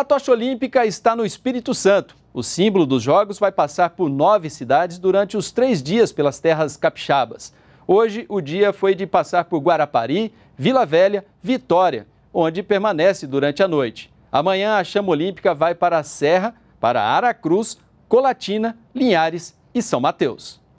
A tocha olímpica está no Espírito Santo. O símbolo dos Jogos vai passar por nove cidades durante os três dias pelas terras capixabas. Hoje, o dia foi de passar por Guarapari, Vila Velha, Vitória, onde permanece durante a noite. Amanhã, a chama olímpica vai para a Serra, para Aracruz, Colatina, Linhares e São Mateus.